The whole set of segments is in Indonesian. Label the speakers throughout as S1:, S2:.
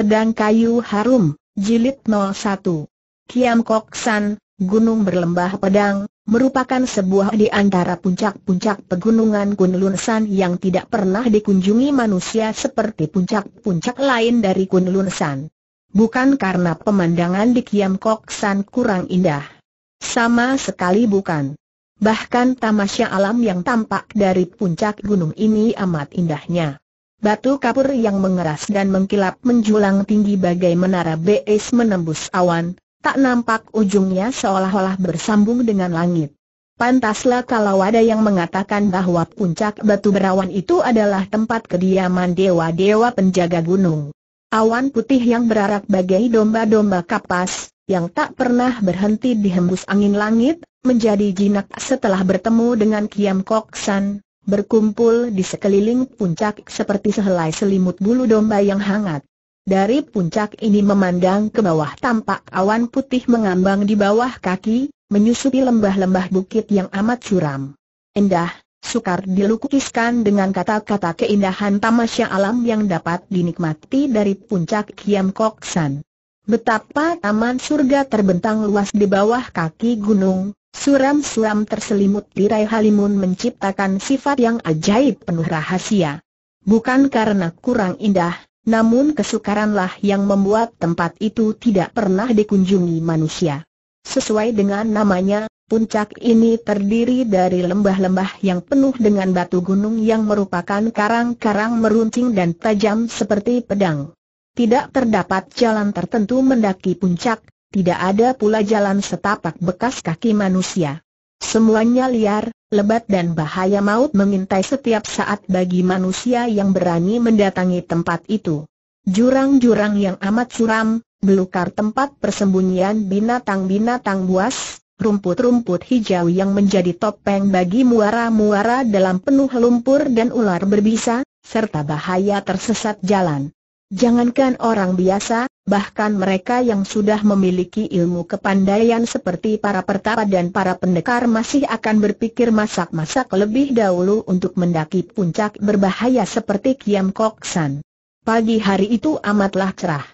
S1: Pedang Kayu Harum, Jilid 01. Kiam Kok San, Gunung Berlembah Pedang, merupakan sebuah di antara puncak-puncak pegunungan Kunlun San yang tidak pernah dikunjungi manusia seperti puncak-puncak lain dari Kunlun San. Bukan karena pemandangan di Kiam Kok San kurang indah. Sama sekali bukan. Bahkan tamasya alam yang tampak dari puncak gunung ini amat indahnya. Batu kapur yang mengeras dan mengkilap menjulang tinggi bagai menara BS menembus awan, tak nampak ujungnya seolah-olah bersambung dengan langit. Pantaslah kalau ada yang mengatakan bahwa puncak batu berawan itu adalah tempat kediaman dewa-dewa penjaga gunung. Awan putih yang berarak bagai domba-domba kapas, yang tak pernah berhenti dihembus angin langit, menjadi jinak setelah bertemu dengan Kiam Koksan, berkumpul di sekeliling puncak seperti sehelai selimut bulu domba yang hangat. Dari puncak ini memandang ke bawah tampak awan putih mengambang di bawah kaki, menyusupi lembah-lembah bukit yang amat curam. Indah, sukar dilukiskan dengan kata-kata keindahan tamasya alam yang dapat dinikmati dari puncak Kiam Koksan. Betapa taman surga terbentang luas di bawah kaki gunung, Suram-suram terselimut tirai halimun menciptakan sifat yang ajaib penuh rahasia. Bukan karena kurang indah, namun kesukaranlah yang membuat tempat itu tidak pernah dikunjungi manusia. Sesuai dengan namanya, puncak ini terdiri dari lembah-lembah yang penuh dengan batu gunung yang merupakan karang-karang meruncing dan tajam seperti pedang. Tidak terdapat jalan tertentu mendaki puncak, tidak ada pula jalan setapak bekas kaki manusia. Semuanya liar, lebat dan bahaya maut mengintai setiap saat bagi manusia yang berani mendatangi tempat itu. Jurang-jurang yang amat suram, belukar tempat persembunyian binatang-binatang buas, rumput-rumput hijau yang menjadi topeng bagi muara-muara dalam penuh lumpur dan ular berbisa, serta bahaya tersesat jalan. Jangankan orang biasa, bahkan mereka yang sudah memiliki ilmu kepandaian seperti para pertapa dan para pendekar masih akan berpikir masak-masak lebih dahulu untuk mendaki puncak berbahaya seperti Kiam San. Pagi hari itu amatlah cerah.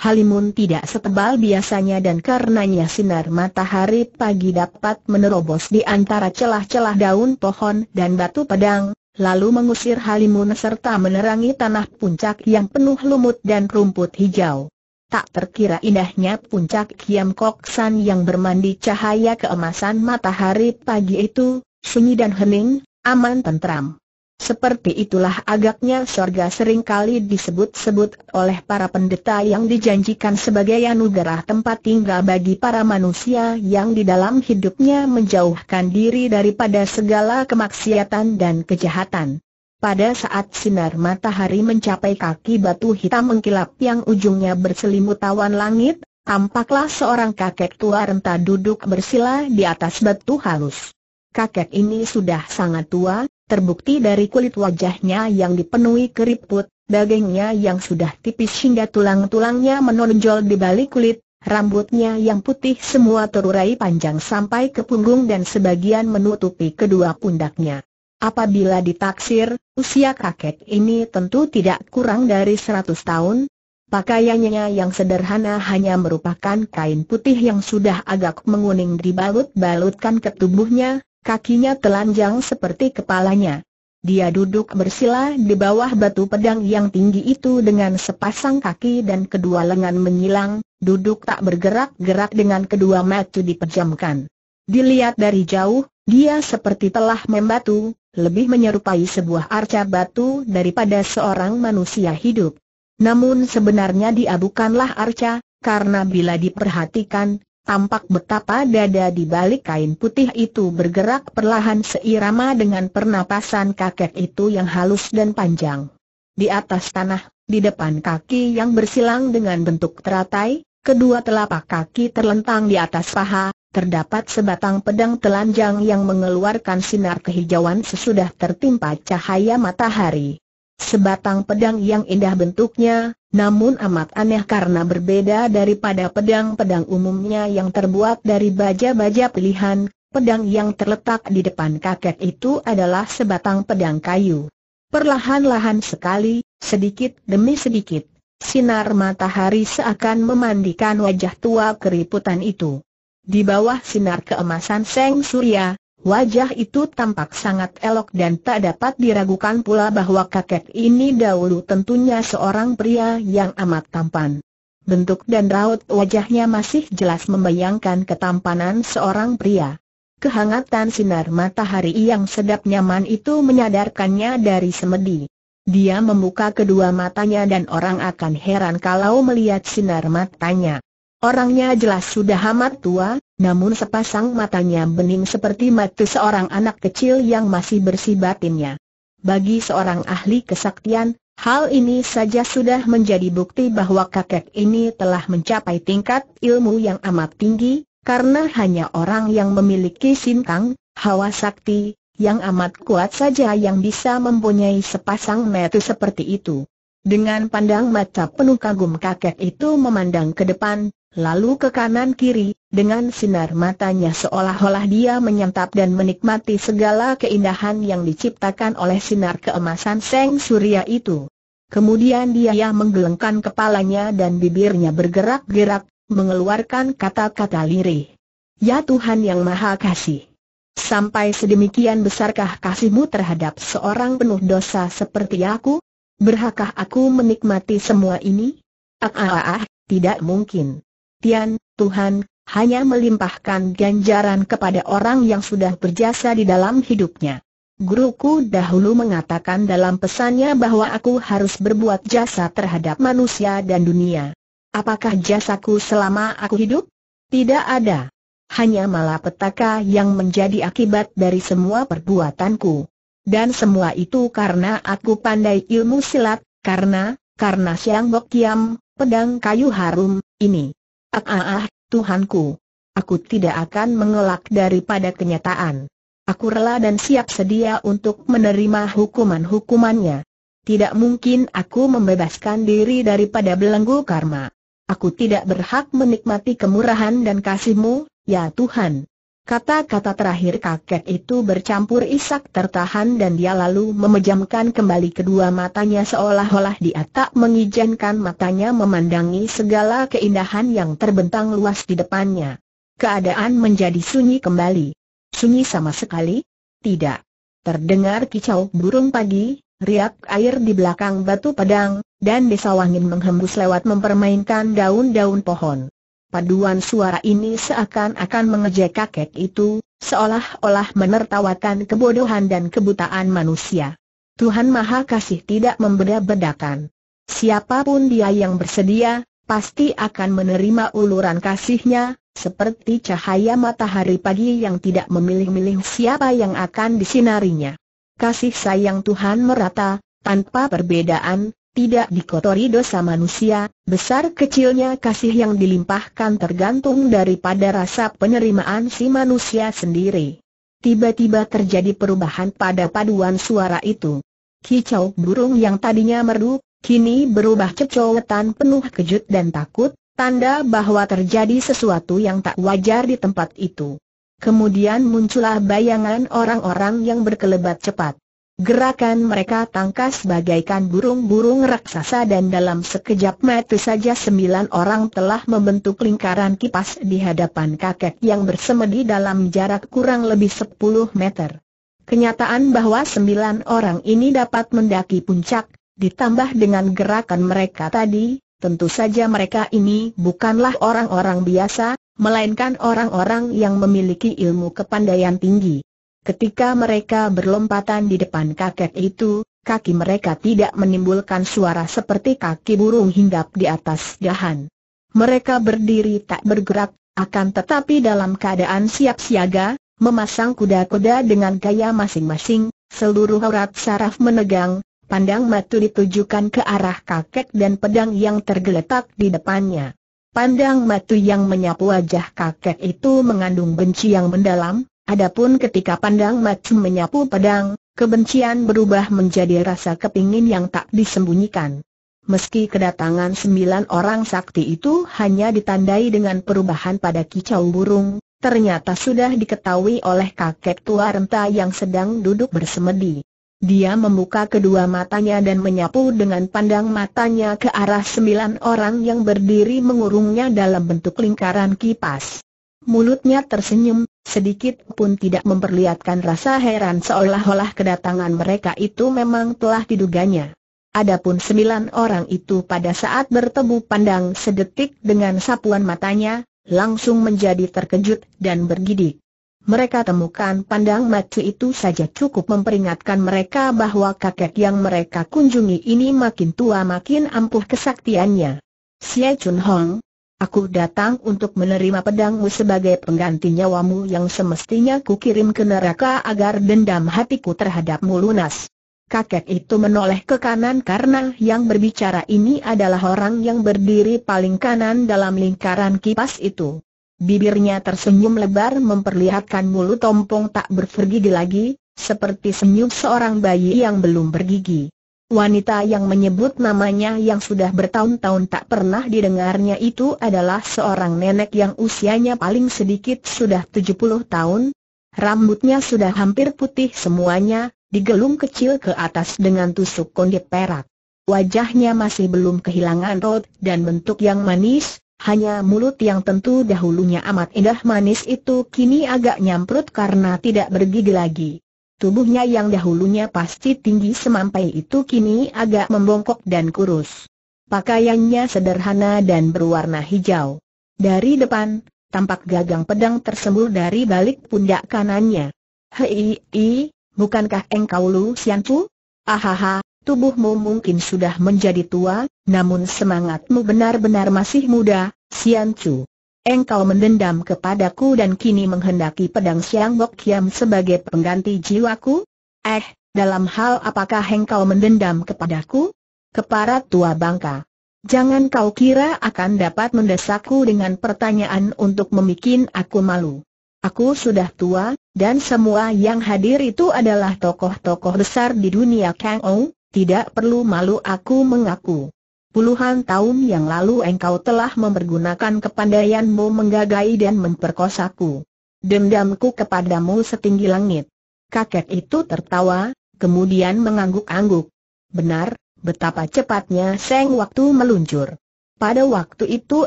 S1: Halimun tidak setebal biasanya dan karenanya sinar matahari pagi dapat menerobos di antara celah-celah daun pohon dan batu pedang, lalu mengusir Halimun serta menerangi tanah puncak yang penuh lumut dan rumput hijau tak terkira indahnya puncak Kiam Kok San yang bermandi cahaya keemasan matahari pagi itu, sunyi dan hening, aman tentram. Seperti itulah agaknya sorga seringkali disebut-sebut oleh para pendeta yang dijanjikan sebagai anugerah tempat tinggal bagi para manusia yang di dalam hidupnya menjauhkan diri daripada segala kemaksiatan dan kejahatan. Pada saat sinar matahari mencapai kaki batu hitam mengkilap yang ujungnya berselimut awan langit, tampaklah seorang kakek tua renta duduk bersila di atas batu halus. Kakek ini sudah sangat tua, terbukti dari kulit wajahnya yang dipenuhi keriput, dagingnya yang sudah tipis hingga tulang-tulangnya menonjol di balik kulit, rambutnya yang putih semua terurai panjang sampai ke punggung dan sebagian menutupi kedua pundaknya. Apabila ditaksir, usia kakek ini tentu tidak kurang dari seratus tahun. Pakaiannya yang sederhana hanya merupakan kain putih yang sudah agak menguning dibalut-balutkan ke tubuhnya, kakinya telanjang seperti kepalanya. Dia duduk bersila di bawah batu pedang yang tinggi itu dengan sepasang kaki dan kedua lengan menyilang, duduk tak bergerak-gerak dengan kedua mata dipejamkan. Dilihat dari jauh, dia seperti telah membatu, lebih menyerupai sebuah arca batu daripada seorang manusia hidup. Namun sebenarnya dia bukanlah arca, karena bila diperhatikan, tampak betapa dada di balik kain putih itu bergerak perlahan seirama dengan pernapasan kakek itu yang halus dan panjang. Di atas tanah, di depan kaki yang bersilang dengan bentuk teratai, kedua telapak kaki terlentang di atas paha, terdapat sebatang pedang telanjang yang mengeluarkan sinar kehijauan sesudah tertimpa cahaya matahari. Sebatang pedang yang indah bentuknya, namun amat aneh karena berbeda daripada pedang-pedang umumnya yang terbuat dari baja-baja pilihan, pedang yang terletak di depan kakek itu adalah sebatang pedang kayu. Perlahan-lahan sekali, sedikit demi sedikit, sinar matahari seakan memandikan wajah tua keriputan itu. Di bawah sinar keemasan Seng Surya, wajah itu tampak sangat elok dan tak dapat diragukan pula bahwa kakek ini dahulu tentunya seorang pria yang amat tampan. Bentuk dan raut wajahnya masih jelas membayangkan ketampanan seorang pria. Kehangatan sinar matahari yang sedap nyaman itu menyadarkannya dari semedi. Dia membuka kedua matanya dan orang akan heran kalau melihat sinar matanya. Orangnya jelas sudah amat tua, namun sepasang matanya bening seperti mata seorang anak kecil yang masih bersih batinnya. Bagi seorang ahli kesaktian, hal ini saja sudah menjadi bukti bahwa kakek ini telah mencapai tingkat ilmu yang amat tinggi, karena hanya orang yang memiliki sintang, hawa sakti, yang amat kuat saja yang bisa mempunyai sepasang mata seperti itu. Dengan pandang mata penuh kagum kakek itu memandang ke depan, lalu ke kanan kiri, dengan sinar matanya seolah-olah dia menyantap dan menikmati segala keindahan yang diciptakan oleh sinar keemasan Seng Surya itu. Kemudian dia menggelengkan kepalanya dan bibirnya bergerak-gerak, mengeluarkan kata-kata lirih. Ya Tuhan Yang Maha Kasih. Sampai sedemikian besarkah kasihmu terhadap seorang penuh dosa seperti aku? Berhakkah aku menikmati semua ini? Ah, ah, ah, ah tidak mungkin. Tian, Tuhan, hanya melimpahkan ganjaran kepada orang yang sudah berjasa di dalam hidupnya. Guruku dahulu mengatakan dalam pesannya bahwa aku harus berbuat jasa terhadap manusia dan dunia. Apakah jasaku selama aku hidup? Tidak ada. Hanya malapetaka yang menjadi akibat dari semua perbuatanku. Dan semua itu karena aku pandai ilmu silat, karena, karena Siang Bok Kiam, pedang kayu harum, ini. Ah ah ah, Tuhanku. Aku tidak akan mengelak daripada kenyataan. Aku rela dan siap sedia untuk menerima hukuman-hukumannya. Tidak mungkin aku membebaskan diri daripada belenggu karma. Aku tidak berhak menikmati kemurahan dan kasihmu, ya Tuhan. Kata-kata terakhir kakek itu bercampur isak tertahan dan dia lalu memejamkan kembali kedua matanya seolah-olah dia tak mengizinkan matanya memandangi segala keindahan yang terbentang luas di depannya. Keadaan menjadi sunyi kembali. Sunyi sama sekali? Tidak. Terdengar kicau burung pagi, riak air di belakang batu pedang, dan desa wangin menghembus lewat mempermainkan daun-daun pohon. Paduan suara ini seakan-akan mengejek kakek itu, seolah-olah menertawakan kebodohan dan kebutaan manusia. Tuhan Maha Kasih tidak membeda-bedakan. Siapapun dia yang bersedia, pasti akan menerima uluran kasihnya, seperti cahaya matahari pagi yang tidak memilih-milih siapa yang akan disinarinya. Kasih sayang Tuhan merata, tanpa perbedaan, tidak dikotori dosa manusia, besar kecilnya kasih yang dilimpahkan tergantung daripada rasa penerimaan si manusia sendiri. Tiba-tiba terjadi perubahan pada paduan suara itu. Kicau burung yang tadinya merdu, kini berubah cecowetan penuh kejut dan takut, tanda bahwa terjadi sesuatu yang tak wajar di tempat itu. Kemudian muncullah bayangan orang-orang yang berkelebat cepat. Gerakan mereka tangkas bagaikan burung-burung raksasa dan dalam sekejap mata saja sembilan orang telah membentuk lingkaran kipas di hadapan kakek yang bersemedi dalam jarak kurang lebih sepuluh meter. Kenyataan bahwa sembilan orang ini dapat mendaki puncak, ditambah dengan gerakan mereka tadi, tentu saja mereka ini bukanlah orang-orang biasa, melainkan orang-orang yang memiliki ilmu kepandaian tinggi. Ketika mereka berlompatan di depan kakek itu, kaki mereka tidak menimbulkan suara seperti kaki burung hinggap di atas dahan. Mereka berdiri tak bergerak, akan tetapi dalam keadaan siap siaga, memasang kuda-kuda dengan gaya masing-masing, seluruh urat saraf menegang, pandang mata ditujukan ke arah kakek dan pedang yang tergeletak di depannya. Pandang matu yang menyapu wajah kakek itu mengandung benci yang mendalam, Adapun ketika pandang macam menyapu pedang, kebencian berubah menjadi rasa kepingin yang tak disembunyikan. Meski kedatangan sembilan orang sakti itu hanya ditandai dengan perubahan pada kicau burung, ternyata sudah diketahui oleh kakek tua renta yang sedang duduk bersemedi. Dia membuka kedua matanya dan menyapu dengan pandang matanya ke arah sembilan orang yang berdiri mengurungnya dalam bentuk lingkaran kipas. Mulutnya tersenyum, sedikit pun tidak memperlihatkan rasa heran seolah-olah kedatangan mereka itu memang telah diduganya. Adapun sembilan orang itu pada saat bertemu pandang sedetik dengan sapuan matanya, langsung menjadi terkejut dan bergidik. Mereka temukan pandang mata itu saja cukup memperingatkan mereka bahwa kakek yang mereka kunjungi ini makin tua makin ampuh kesaktiannya. Xie Chun Hong, Aku datang untuk menerima pedangmu sebagai pengganti nyawamu yang semestinya kukirim ke neraka agar dendam hatiku terhadapmu lunas. Kakek itu menoleh ke kanan karena yang berbicara ini adalah orang yang berdiri paling kanan dalam lingkaran kipas itu. Bibirnya tersenyum lebar memperlihatkan mulut tompong tak bergergigi lagi, seperti senyum seorang bayi yang belum bergigi. Wanita yang menyebut namanya yang sudah bertahun-tahun tak pernah didengarnya itu adalah seorang nenek yang usianya paling sedikit sudah 70 tahun. Rambutnya sudah hampir putih semuanya, digelung kecil ke atas dengan tusuk konde perak. Wajahnya masih belum kehilangan rot dan bentuk yang manis, hanya mulut yang tentu dahulunya amat indah manis itu kini agak nyamprut karena tidak bergigi lagi. Tubuhnya yang dahulunya pasti tinggi semampai itu kini agak membongkok dan kurus. Pakaiannya sederhana dan berwarna hijau. Dari depan, tampak gagang pedang tersembul dari balik pundak kanannya. Hei, i, bukankah engkau Lu Siantu? Ahaha, tubuhmu mungkin sudah menjadi tua, namun semangatmu benar-benar masih muda, Siantu. Engkau mendendam kepadaku dan kini menghendaki pedang Siang Bok Kiam sebagai pengganti jiwaku? Eh, dalam hal apakah engkau mendendam kepadaku? keparat tua bangka. Jangan kau kira akan dapat mendesakku dengan pertanyaan untuk memikin aku malu. Aku sudah tua, dan semua yang hadir itu adalah tokoh-tokoh besar di dunia Kang Ou, tidak perlu malu aku mengaku. Puluhan tahun yang lalu engkau telah mempergunakan kepandaianmu menggagai dan memperkosaku. Dendamku kepadamu setinggi langit. Kakek itu tertawa, kemudian mengangguk-angguk. Benar, betapa cepatnya seng waktu meluncur. Pada waktu itu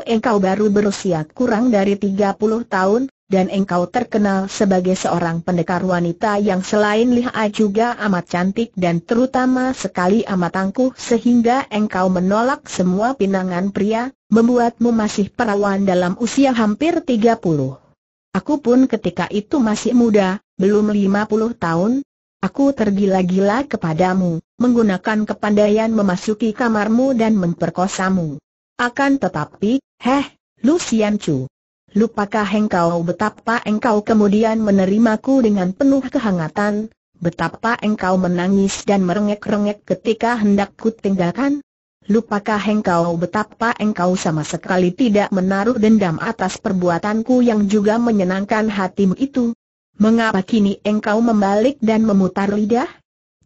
S1: engkau baru berusia kurang dari 30 tahun, dan engkau terkenal sebagai seorang pendekar wanita yang selain lihai juga amat cantik dan terutama sekali amat tangguh sehingga engkau menolak semua pinangan pria, membuatmu masih perawan dalam usia hampir 30. Aku pun ketika itu masih muda, belum 50 tahun, aku tergila-gila kepadamu, menggunakan kepandaian memasuki kamarmu dan memperkosamu. Akan tetapi, heh, Lucian Chu, Lupakah engkau betapa engkau kemudian menerimaku dengan penuh kehangatan, betapa engkau menangis dan merengek-rengek ketika hendak ku tinggalkan? Lupakah engkau betapa engkau sama sekali tidak menaruh dendam atas perbuatanku yang juga menyenangkan hatimu itu? Mengapa kini engkau membalik dan memutar lidah?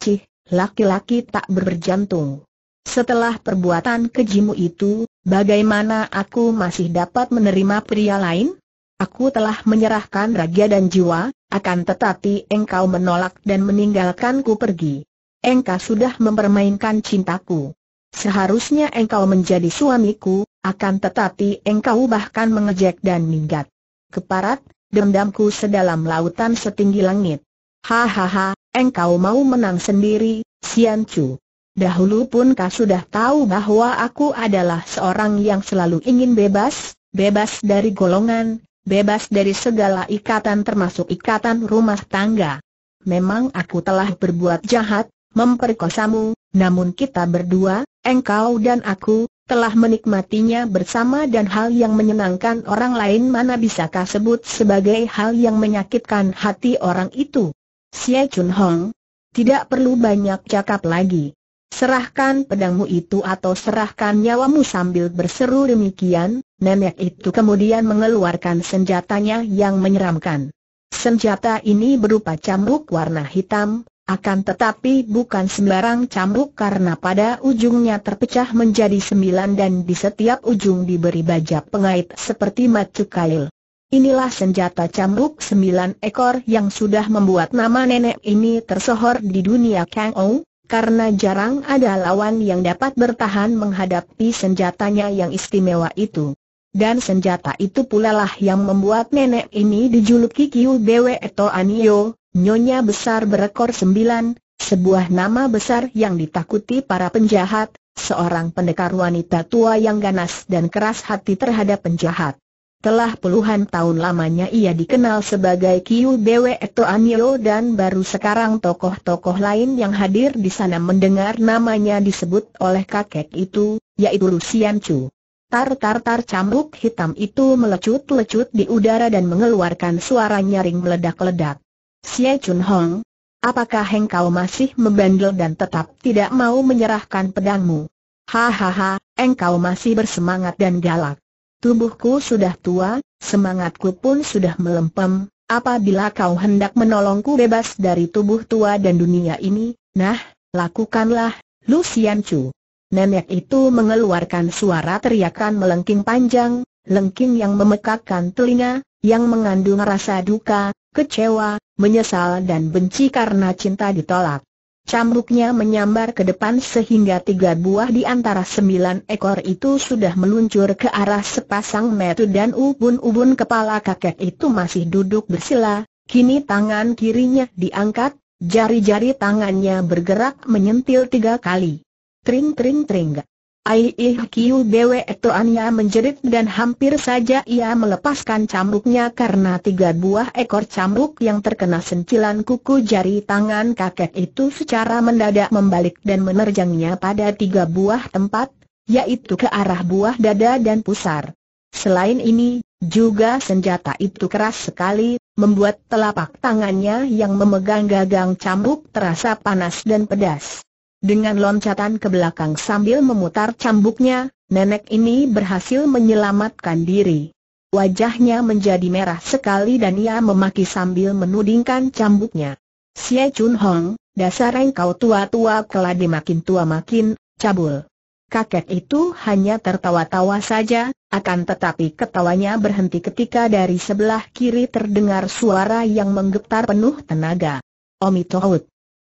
S1: Cih, laki-laki tak berjantung. Setelah perbuatan kejimu itu, bagaimana aku masih dapat menerima pria lain? Aku telah menyerahkan raga dan jiwa, akan tetapi engkau menolak dan meninggalkanku pergi. Engkau sudah mempermainkan cintaku. Seharusnya engkau menjadi suamiku, akan tetapi engkau bahkan mengejek dan minggat. Keparat, dendamku sedalam lautan setinggi langit. Hahaha, engkau mau menang sendiri, Sian Chu. Dahulu pun kau sudah tahu bahwa aku adalah seorang yang selalu ingin bebas, bebas dari golongan, bebas dari segala ikatan termasuk ikatan rumah tangga. Memang aku telah berbuat jahat, memperkosamu, namun kita berdua, engkau dan aku, telah menikmatinya bersama dan hal yang menyenangkan orang lain mana bisa kau sebut sebagai hal yang menyakitkan hati orang itu. Xie Chun Hong, tidak perlu banyak cakap lagi serahkan pedangmu itu atau serahkan nyawamu sambil berseru demikian, nenek itu kemudian mengeluarkan senjatanya yang menyeramkan. Senjata ini berupa cambuk warna hitam, akan tetapi bukan sembarang cambuk karena pada ujungnya terpecah menjadi sembilan dan di setiap ujung diberi baja pengait seperti macu kail. Inilah senjata cambuk sembilan ekor yang sudah membuat nama nenek ini tersohor di dunia Kang Ou, karena jarang ada lawan yang dapat bertahan menghadapi senjatanya yang istimewa itu. Dan senjata itu pula lah yang membuat nenek ini dijuluki Kiu Bwe Eto Anio, Nyonya Besar Berekor Sembilan, sebuah nama besar yang ditakuti para penjahat, seorang pendekar wanita tua yang ganas dan keras hati terhadap penjahat. Telah puluhan tahun lamanya ia dikenal sebagai Kiu Bwe Toanyo dan baru sekarang tokoh-tokoh lain yang hadir di sana mendengar namanya disebut oleh kakek itu, yaitu Lucian Chu. Tar-tar-tar cambuk hitam itu melecut-lecut di udara dan mengeluarkan suara nyaring meledak-ledak. Xie Chun Hong, apakah engkau masih membandel dan tetap tidak mau menyerahkan pedangmu? Hahaha, engkau masih bersemangat dan galak. Tubuhku sudah tua, semangatku pun sudah melempem, apabila kau hendak menolongku bebas dari tubuh tua dan dunia ini, nah, lakukanlah, Luciancu. Chu. Nenek itu mengeluarkan suara teriakan melengking panjang, lengking yang memekakkan telinga, yang mengandung rasa duka, kecewa, menyesal dan benci karena cinta ditolak. Cambuknya menyambar ke depan sehingga tiga buah di antara sembilan ekor itu sudah meluncur ke arah sepasang metu dan ubun-ubun kepala kakek itu masih duduk bersila, kini tangan kirinya diangkat, jari-jari tangannya bergerak menyentil tiga kali. Tring tring tring Aih Kiu Bwe Toannya menjerit dan hampir saja ia melepaskan cambuknya karena tiga buah ekor cambuk yang terkena sentilan kuku jari tangan kakek itu secara mendadak membalik dan menerjangnya pada tiga buah tempat, yaitu ke arah buah dada dan pusar. Selain ini, juga senjata itu keras sekali, membuat telapak tangannya yang memegang gagang cambuk terasa panas dan pedas. Dengan loncatan ke belakang sambil memutar cambuknya, nenek ini berhasil menyelamatkan diri. Wajahnya menjadi merah sekali dan ia memaki sambil menudingkan cambuknya. Xie Chun Hong, dasar engkau tua-tua keladi makin tua makin, cabul. Kakek itu hanya tertawa-tawa saja, akan tetapi ketawanya berhenti ketika dari sebelah kiri terdengar suara yang menggetar penuh tenaga. Omi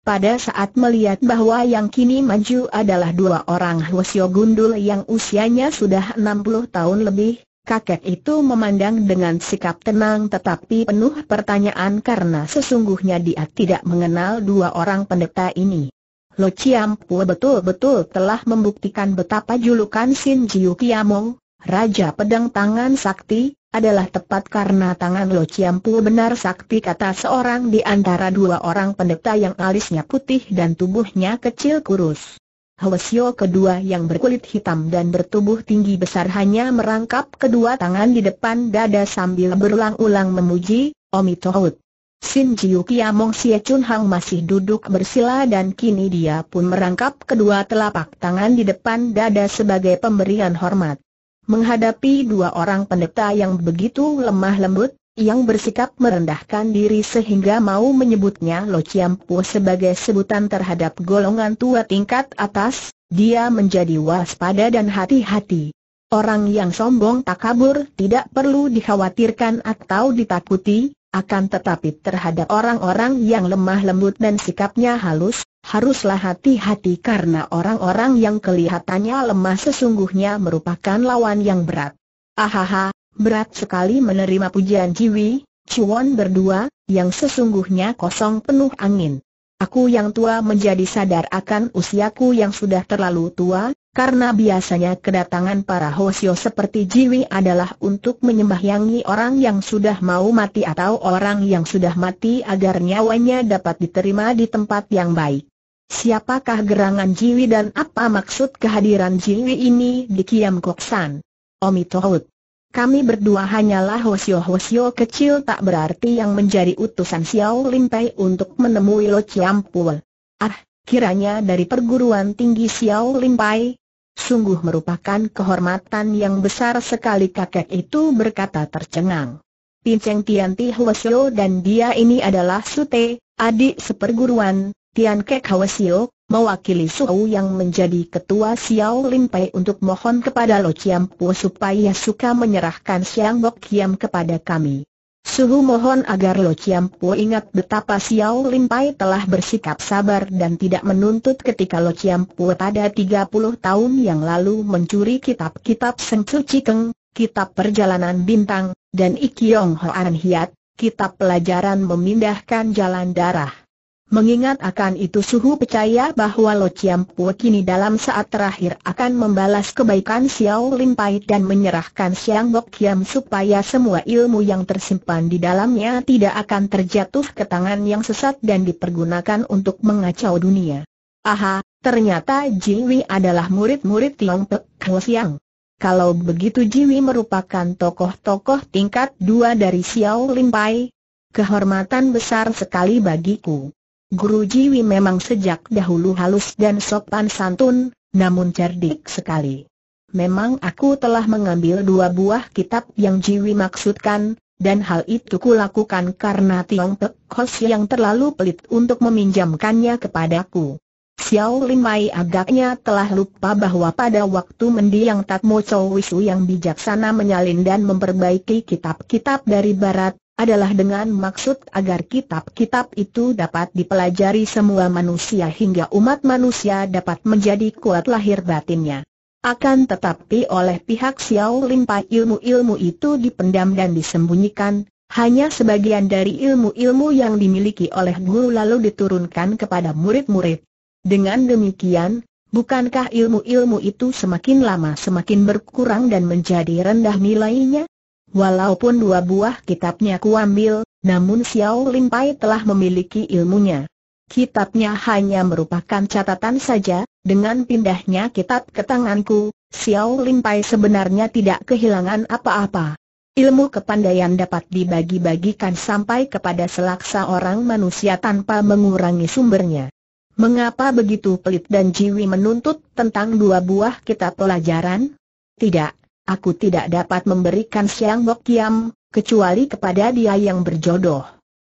S1: pada saat melihat bahwa yang kini maju adalah dua orang Hwasyo Gundul yang usianya sudah 60 tahun lebih, kakek itu memandang dengan sikap tenang tetapi penuh pertanyaan karena sesungguhnya dia tidak mengenal dua orang pendeta ini. Lo Chiampu betul-betul telah membuktikan betapa julukan Shinjiu Jiu Kiamong, Raja Pedang Tangan Sakti, adalah tepat karena tangan Lo Ciampu benar sakti kata seorang di antara dua orang pendeta yang alisnya putih dan tubuhnya kecil kurus. Hwesio kedua yang berkulit hitam dan bertubuh tinggi besar hanya merangkap kedua tangan di depan dada sambil berulang-ulang memuji, Omi Tohut. Sin Jiu Kiamong Sia Chun Hang masih duduk bersila dan kini dia pun merangkap kedua telapak tangan di depan dada sebagai pemberian hormat. Menghadapi dua orang pendeta yang begitu lemah lembut, yang bersikap merendahkan diri sehingga mau menyebutnya Lo Chiampu sebagai sebutan terhadap golongan tua tingkat atas, dia menjadi waspada dan hati-hati. Orang yang sombong tak kabur tidak perlu dikhawatirkan atau ditakuti, akan tetapi terhadap orang-orang yang lemah lembut dan sikapnya halus, Haruslah hati-hati karena orang-orang yang kelihatannya lemah sesungguhnya merupakan lawan yang berat. Ahaha, berat sekali menerima pujian Jiwi, Chuan berdua, yang sesungguhnya kosong penuh angin. Aku yang tua menjadi sadar akan usiaku yang sudah terlalu tua, karena biasanya kedatangan para hosio seperti Jiwi adalah untuk menyembahyangi orang yang sudah mau mati atau orang yang sudah mati agar nyawanya dapat diterima di tempat yang baik. Siapakah gerangan Jiwi dan apa maksud kehadiran Jiwi ini di Kiam Kok San? Omi Kami berdua hanyalah hosio-hosio kecil tak berarti yang menjadi utusan Xiao Lim untuk menemui Lo Chiam Pul. Ah, kiranya dari perguruan tinggi Xiao Lim sungguh merupakan kehormatan yang besar sekali kakek itu berkata tercengang. Pinceng Tianti Hwasyo dan dia ini adalah Sute, adik seperguruan, Tian Kek Hwasio, mewakili Suhu yang menjadi ketua Xiao Lim Pai untuk mohon kepada Lo Chiam Po supaya suka menyerahkan Siang Bok Kiam kepada kami. Suhu mohon agar Lo Chiam Po ingat betapa Xiao Lim Pai telah bersikap sabar dan tidak menuntut ketika Lo Chiam Po pada 30 tahun yang lalu mencuri kitab-kitab Seng Su Cikeng, kitab perjalanan bintang, dan Ikyong Hoan Hiat, kitab pelajaran memindahkan jalan darah. Mengingat akan itu Suhu percaya bahwa Lo Chiam Pua kini dalam saat terakhir akan membalas kebaikan Xiao Lim Pai dan menyerahkan Xiang Bok Kiam supaya semua ilmu yang tersimpan di dalamnya tidak akan terjatuh ke tangan yang sesat dan dipergunakan untuk mengacau dunia. Aha, ternyata Jiwi adalah murid-murid Tiong Pek Kho Siang. Kalau begitu Jiwi merupakan tokoh-tokoh tingkat dua dari Xiao Lim Pai. Kehormatan besar sekali bagiku. Guru Jiwi memang sejak dahulu halus dan sopan santun, namun cerdik sekali. Memang aku telah mengambil dua buah kitab yang Jiwi maksudkan, dan hal itu kulakukan karena Tiong Pek Kos yang terlalu pelit untuk meminjamkannya kepadaku. Xiao Limai agaknya telah lupa bahwa pada waktu mendiang Tatmo Wisu yang bijaksana menyalin dan memperbaiki kitab-kitab dari barat, adalah dengan maksud agar kitab-kitab itu dapat dipelajari semua manusia hingga umat manusia dapat menjadi kuat lahir batinnya. Akan tetapi oleh pihak Xiao Ling ilmu-ilmu itu dipendam dan disembunyikan, hanya sebagian dari ilmu-ilmu yang dimiliki oleh guru lalu diturunkan kepada murid-murid. Dengan demikian, bukankah ilmu-ilmu itu semakin lama semakin berkurang dan menjadi rendah nilainya? Walaupun dua buah kitabnya kuambil, namun Xiao Lin Pai telah memiliki ilmunya. Kitabnya hanya merupakan catatan saja, dengan pindahnya kitab ke tanganku, Xiao Lin Pai sebenarnya tidak kehilangan apa-apa. Ilmu kepandaian dapat dibagi-bagikan sampai kepada selaksa orang manusia tanpa mengurangi sumbernya. Mengapa begitu pelit dan Jiwi menuntut tentang dua buah kitab pelajaran? Tidak, Aku tidak dapat memberikan Siang Bok Kiam, kecuali kepada dia yang berjodoh.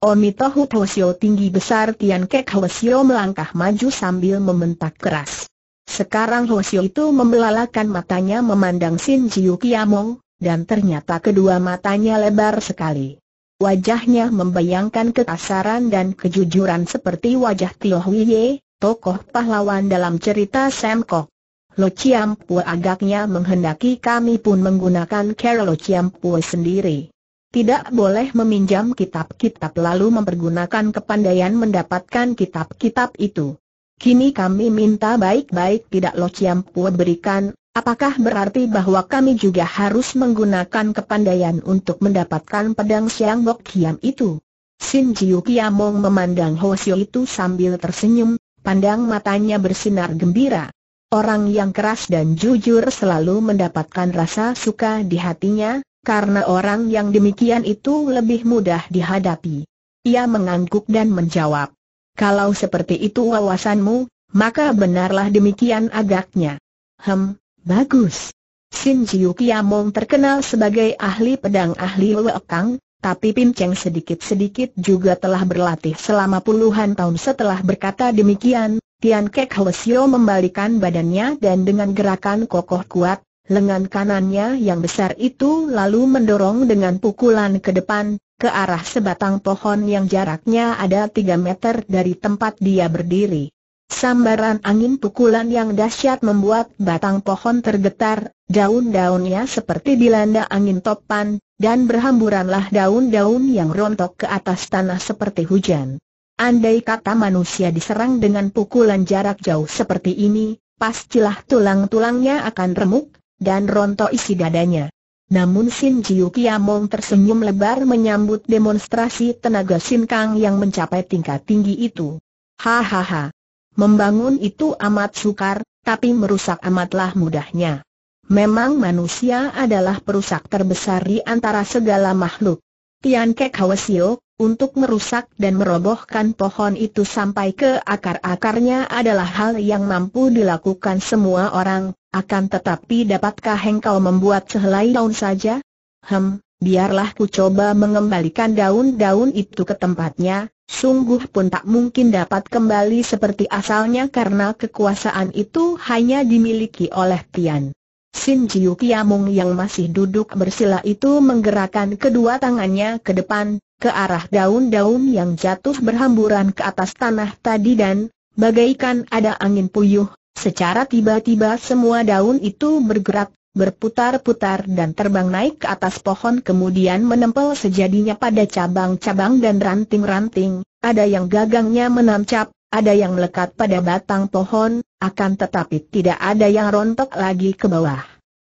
S1: Omitohu Tosio tinggi besar Tian Kek Hwasio melangkah maju sambil membentak keras. Sekarang Hwasio itu membelalakan matanya memandang Sin Jiu Kiamong, dan ternyata kedua matanya lebar sekali. Wajahnya membayangkan kekasaran dan kejujuran seperti wajah Tio Huiye, tokoh pahlawan dalam cerita Sam Kok. Lo Chiam Pue agaknya menghendaki kami pun menggunakan cara Lo Chiam Pue sendiri. Tidak boleh meminjam kitab-kitab lalu mempergunakan kepandaian mendapatkan kitab-kitab itu. Kini kami minta baik-baik tidak Lo Chiam Pue berikan, apakah berarti bahwa kami juga harus menggunakan kepandaian untuk mendapatkan pedang Siang Bok Chiam itu? Sin Jiu Kiamong memandang Ho Xiu itu sambil tersenyum, pandang matanya bersinar gembira. Orang yang keras dan jujur selalu mendapatkan rasa suka di hatinya, karena orang yang demikian itu lebih mudah dihadapi. Ia mengangguk dan menjawab, kalau seperti itu wawasanmu, maka benarlah demikian agaknya. Hem, bagus. Sin Jiu Kiamong terkenal sebagai ahli pedang ahli Wekang, tapi Pin Cheng sedikit-sedikit juga telah berlatih selama puluhan tahun setelah berkata demikian, Tian Kek Lesio membalikan badannya dan dengan gerakan kokoh kuat, lengan kanannya yang besar itu lalu mendorong dengan pukulan ke depan, ke arah sebatang pohon yang jaraknya ada 3 meter dari tempat dia berdiri. Sambaran angin pukulan yang dahsyat membuat batang pohon tergetar, daun-daunnya seperti dilanda angin topan, dan berhamburanlah daun-daun yang rontok ke atas tanah seperti hujan. Andai kata manusia diserang dengan pukulan jarak jauh seperti ini, pastilah tulang-tulangnya akan remuk, dan rontok isi dadanya. Namun Sin Jiu Kiamong tersenyum lebar menyambut demonstrasi tenaga Sin Kang yang mencapai tingkat tinggi itu. Hahaha. Membangun itu amat sukar, tapi merusak amatlah mudahnya. Memang manusia adalah perusak terbesar di antara segala makhluk. Tian Kek Hwasiok, untuk merusak dan merobohkan pohon itu sampai ke akar-akarnya adalah hal yang mampu dilakukan semua orang, akan tetapi dapatkah engkau membuat sehelai daun saja? Hem, biarlah ku coba mengembalikan daun-daun itu ke tempatnya, sungguh pun tak mungkin dapat kembali seperti asalnya karena kekuasaan itu hanya dimiliki oleh Tian. Sin Jiu Kiamung yang masih duduk bersila itu menggerakkan kedua tangannya ke depan, ke arah daun-daun yang jatuh berhamburan ke atas tanah tadi dan, bagaikan ada angin puyuh, secara tiba-tiba semua daun itu bergerak, berputar-putar dan terbang naik ke atas pohon kemudian menempel sejadinya pada cabang-cabang dan ranting-ranting, ada yang gagangnya menancap, ada yang melekat pada batang pohon, akan tetapi tidak ada yang rontok lagi ke bawah.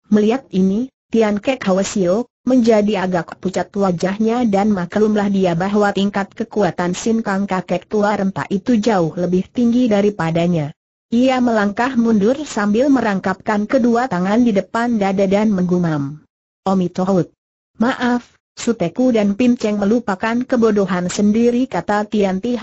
S1: Melihat ini, Tian Kek Hwasio, menjadi agak pucat wajahnya dan maklumlah dia bahwa tingkat kekuatan Sin Kang kakek tua renta itu jauh lebih tinggi daripadanya. Ia melangkah mundur sambil merangkapkan kedua tangan di depan dada dan menggumam. Omitohut. Maaf, Suteku dan Pin Cheng melupakan kebodohan sendiri kata Tian Ti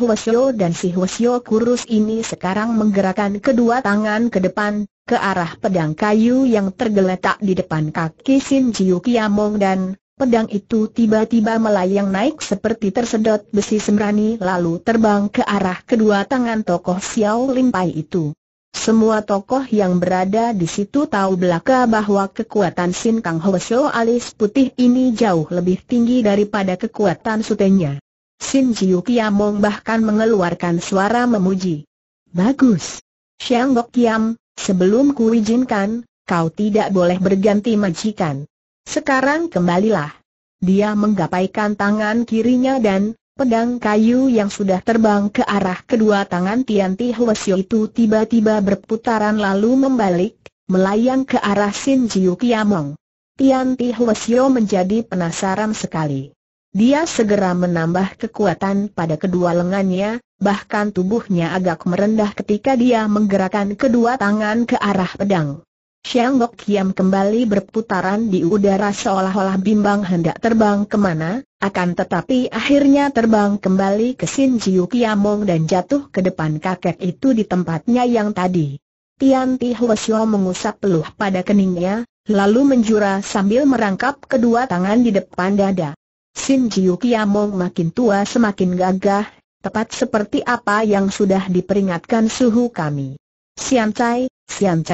S1: dan si Huasyo kurus ini sekarang menggerakkan kedua tangan ke depan, ke arah pedang kayu yang tergeletak di depan kaki Sin Jiu Kiamong dan pedang itu tiba-tiba melayang naik seperti tersedot besi sembrani lalu terbang ke arah kedua tangan tokoh Xiao Limpai itu. Semua tokoh yang berada di situ tahu belaka bahwa kekuatan Sin Kang Hwesho alis putih ini jauh lebih tinggi daripada kekuatan sutenya. Sin Jiu Kiamong bahkan mengeluarkan suara memuji. Bagus. Xiang Gok Kiam, sebelum ku izinkan, kau tidak boleh berganti majikan. Sekarang kembalilah. Dia menggapaikan tangan kirinya dan, Pedang kayu yang sudah terbang ke arah kedua tangan Tian Ti Huasio itu tiba-tiba berputaran lalu membalik, melayang ke arah Sin Jiu Kiamong. Tian Ti Huasio menjadi penasaran sekali. Dia segera menambah kekuatan pada kedua lengannya, bahkan tubuhnya agak merendah ketika dia menggerakkan kedua tangan ke arah pedang. Sherlock Kiam kembali berputaran di udara seolah-olah bimbang hendak terbang kemana, akan tetapi akhirnya terbang kembali ke Sin Jiu Kiamong dan jatuh ke depan kakek itu di tempatnya yang tadi. Tian Ti Huasyo mengusap peluh pada keningnya, lalu menjura sambil merangkap kedua tangan di depan dada. Sin Jiu Kiamong makin tua semakin gagah, tepat seperti apa yang sudah diperingatkan suhu kami. Sian Chai, Sian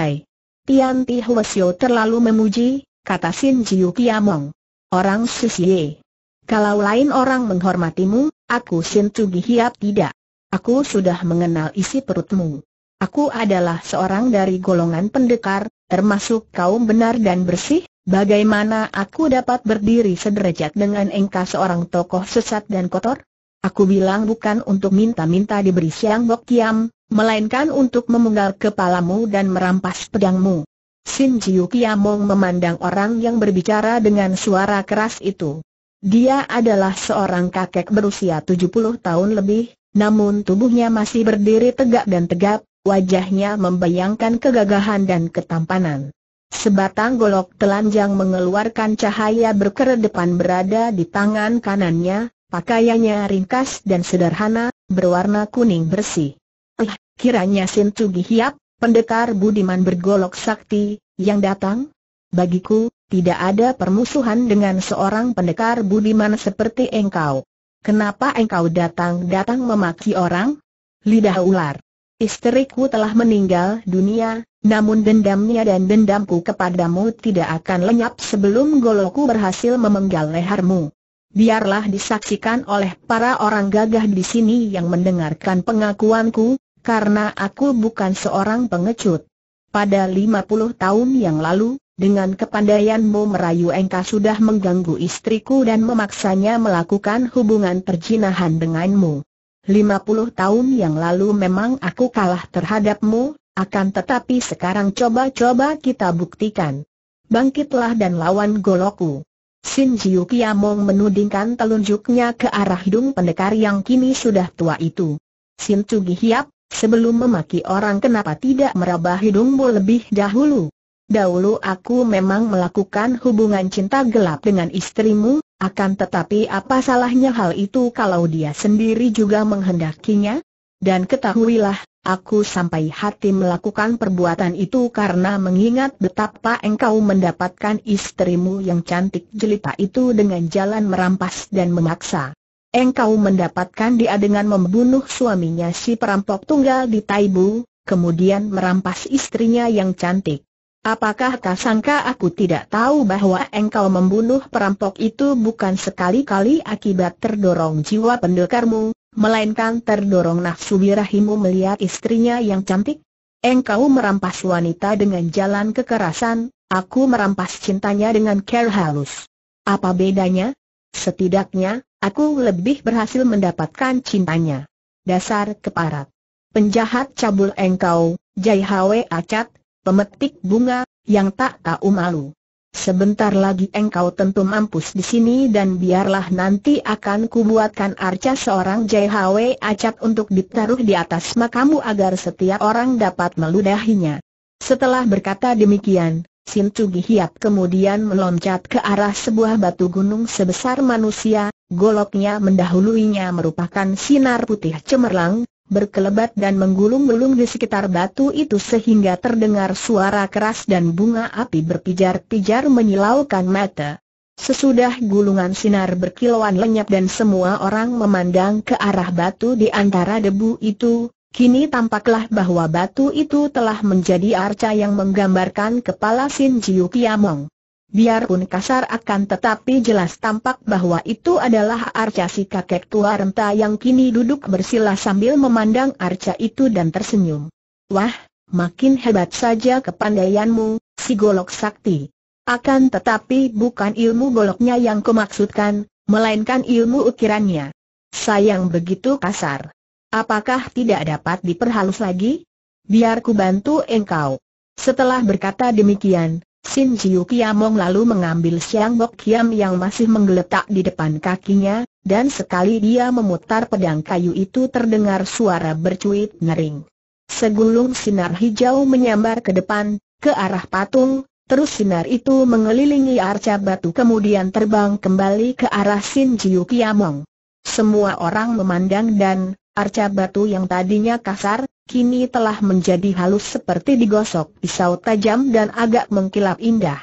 S1: Tian Ti Hwasyo terlalu memuji, kata Sin Jiu Kiamong. Orang Sisie. Kalau lain orang menghormatimu, aku Sin Tugi Hiap tidak. Aku sudah mengenal isi perutmu. Aku adalah seorang dari golongan pendekar, termasuk kaum benar dan bersih, bagaimana aku dapat berdiri sederajat dengan engkau seorang tokoh sesat dan kotor? Aku bilang bukan untuk minta-minta diberi siang bok kiam, melainkan untuk memenggal kepalamu dan merampas pedangmu. Sin Jiu Kiamong memandang orang yang berbicara dengan suara keras itu. Dia adalah seorang kakek berusia 70 tahun lebih, namun tubuhnya masih berdiri tegak dan tegap, wajahnya membayangkan kegagahan dan ketampanan. Sebatang golok telanjang mengeluarkan cahaya berkeredepan berada di tangan kanannya, pakaiannya ringkas dan sederhana, berwarna kuning bersih. Eh, kiranya Sintugi Hiap, pendekar budiman bergolok sakti, yang datang? Bagiku, tidak ada permusuhan dengan seorang pendekar budiman seperti engkau. Kenapa engkau datang-datang memaki orang? Lidah ular. Istriku telah meninggal dunia, namun dendamnya dan dendamku kepadamu tidak akan lenyap sebelum golokku berhasil memenggal lehermu. Biarlah disaksikan oleh para orang gagah di sini yang mendengarkan pengakuanku, karena aku bukan seorang pengecut. Pada 50 tahun yang lalu, dengan kepandaianmu merayu engkau sudah mengganggu istriku dan memaksanya melakukan hubungan perjinahan denganmu. Lima puluh tahun yang lalu memang aku kalah terhadapmu, akan tetapi sekarang coba-coba kita buktikan. Bangkitlah dan lawan goloku. Sin Jiu Kiamong menudingkan telunjuknya ke arah hidung pendekar yang kini sudah tua itu. Sin Tugi Hiap, Sebelum memaki orang kenapa tidak meraba hidungmu lebih dahulu? Dahulu aku memang melakukan hubungan cinta gelap dengan istrimu, akan tetapi apa salahnya hal itu kalau dia sendiri juga menghendakinya? Dan ketahuilah, Aku sampai hati melakukan perbuatan itu karena mengingat betapa engkau mendapatkan istrimu yang cantik jelita itu dengan jalan merampas dan memaksa engkau mendapatkan dia dengan membunuh suaminya si perampok tunggal di Taibu, kemudian merampas istrinya yang cantik. Apakah kau sangka aku tidak tahu bahwa engkau membunuh perampok itu bukan sekali-kali akibat terdorong jiwa pendekarmu, melainkan terdorong nafsu birahimu melihat istrinya yang cantik? Engkau merampas wanita dengan jalan kekerasan, aku merampas cintanya dengan care halus. Apa bedanya? Setidaknya, Aku lebih berhasil mendapatkan cintanya. Dasar keparat. Penjahat cabul engkau, Jai Hwe Acat, pemetik bunga, yang tak tahu malu. Sebentar lagi engkau tentu mampus di sini dan biarlah nanti akan kubuatkan arca seorang Hwe acat untuk ditaruh di atas makamu agar setiap orang dapat meludahinya. Setelah berkata demikian, Sin Tugi Hiap kemudian meloncat ke arah sebuah batu gunung sebesar manusia, goloknya mendahuluinya merupakan sinar putih cemerlang, berkelebat dan menggulung-gulung di sekitar batu itu sehingga terdengar suara keras dan bunga api berpijar-pijar menyilaukan mata. Sesudah gulungan sinar berkilauan lenyap dan semua orang memandang ke arah batu di antara debu itu, Kini tampaklah bahwa batu itu telah menjadi arca yang menggambarkan kepala Sin Jiu Kiamong. Biarpun kasar akan tetapi jelas tampak bahwa itu adalah arca si kakek tua renta yang kini duduk bersila sambil memandang arca itu dan tersenyum. Wah, makin hebat saja kepandaianmu, si golok sakti. Akan tetapi bukan ilmu goloknya yang kumaksudkan, melainkan ilmu ukirannya. Sayang begitu kasar. Apakah tidak dapat diperhalus lagi? Biar ku bantu engkau. Setelah berkata demikian, Sin Jiu Kiamong lalu mengambil Siang Bok Kiam yang masih menggeletak di depan kakinya, dan sekali dia memutar pedang kayu itu terdengar suara bercuit nering. Segulung sinar hijau menyambar ke depan, ke arah patung, terus sinar itu mengelilingi arca batu kemudian terbang kembali ke arah Sin Jiu Kiamong. Semua orang memandang dan, Arca batu yang tadinya kasar, kini telah menjadi halus seperti digosok pisau tajam dan agak mengkilap indah.